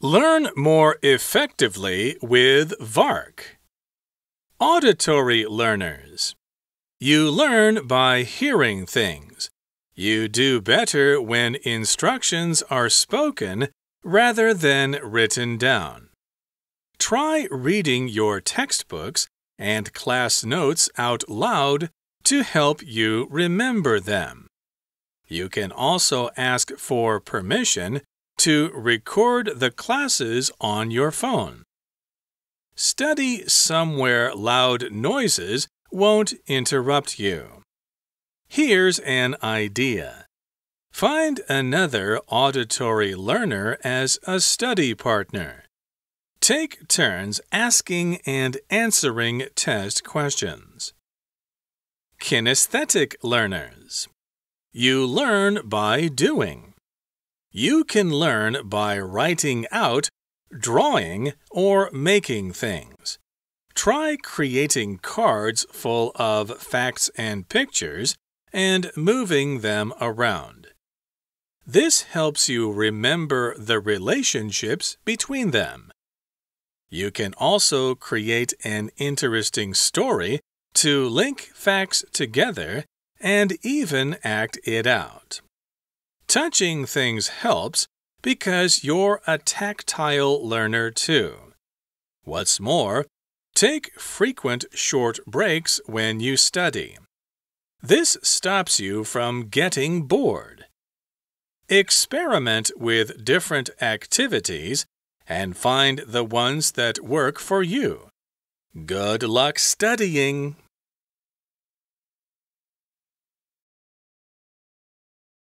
Learn more effectively with VARC. Auditory learners. You learn by hearing things. You do better when instructions are spoken rather than written down. Try reading your textbooks and class notes out loud to help you remember them. You can also ask for permission to record the classes on your phone. Study somewhere loud noises won't interrupt you. Here's an idea. Find another auditory learner as a study partner. Take turns asking and answering test questions. Kinesthetic learners. You learn by doing. You can learn by writing out, drawing, or making things. Try creating cards full of facts and pictures and moving them around. This helps you remember the relationships between them. You can also create an interesting story to link facts together and even act it out. Touching things helps because you're a tactile learner too. What's more, take frequent short breaks when you study. This stops you from getting bored. Experiment with different activities and find the ones that work for you. Good luck studying!